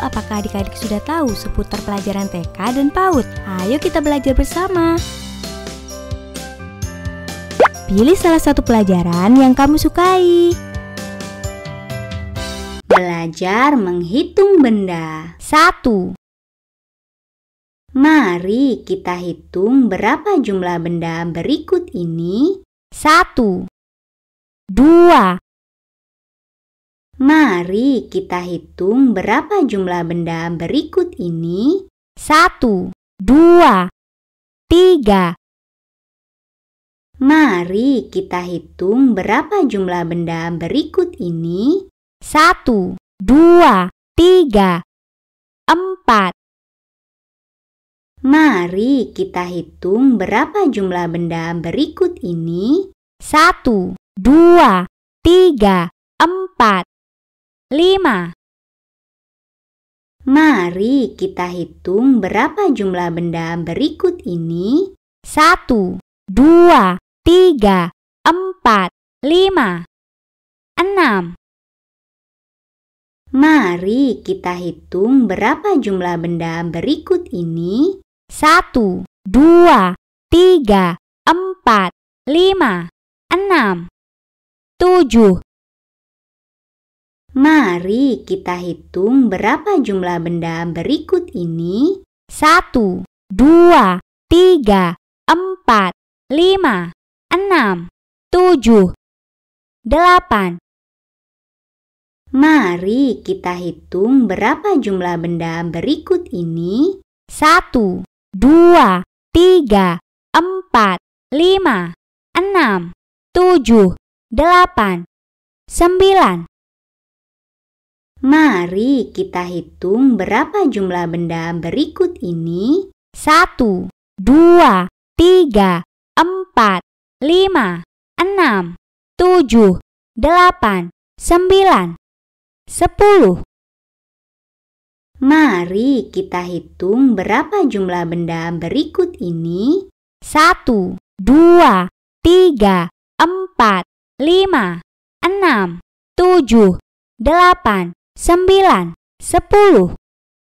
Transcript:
apakah adik-adik sudah tahu seputar pelajaran TK dan PAUD? Ayo kita belajar bersama! Pilih salah satu pelajaran yang kamu sukai. Belajar menghitung benda. 1. Mari kita hitung berapa jumlah benda berikut ini. Satu, dua. Mari kita hitung berapa jumlah benda berikut ini. Satu, dua, tiga. Mari kita hitung berapa jumlah benda berikut ini. Satu, dua, tiga, empat. Mari kita hitung berapa jumlah benda berikut ini. Satu, dua, tiga, empat. 5. Mari kita hitung berapa jumlah benda berikut ini. 1, 2, 3, 4, 5, 6. Mari kita hitung berapa jumlah benda berikut ini. 1, 2, 3, 4, 5, 6, 7, Mari kita hitung berapa jumlah benda berikut ini. 1, 2, 3, 4, 5, 6, 7, 8. Mari kita hitung berapa jumlah benda berikut ini. 1, 2, 3, 4, 5, 6, 7, 8, 9. Mari kita hitung berapa jumlah benda berikut ini. Satu, dua, tiga, empat, lima, enam, tujuh, delapan, sembilan, sepuluh. Mari kita hitung berapa jumlah benda berikut ini. Satu, dua, tiga, empat, lima, enam, tujuh, delapan, 9, 10,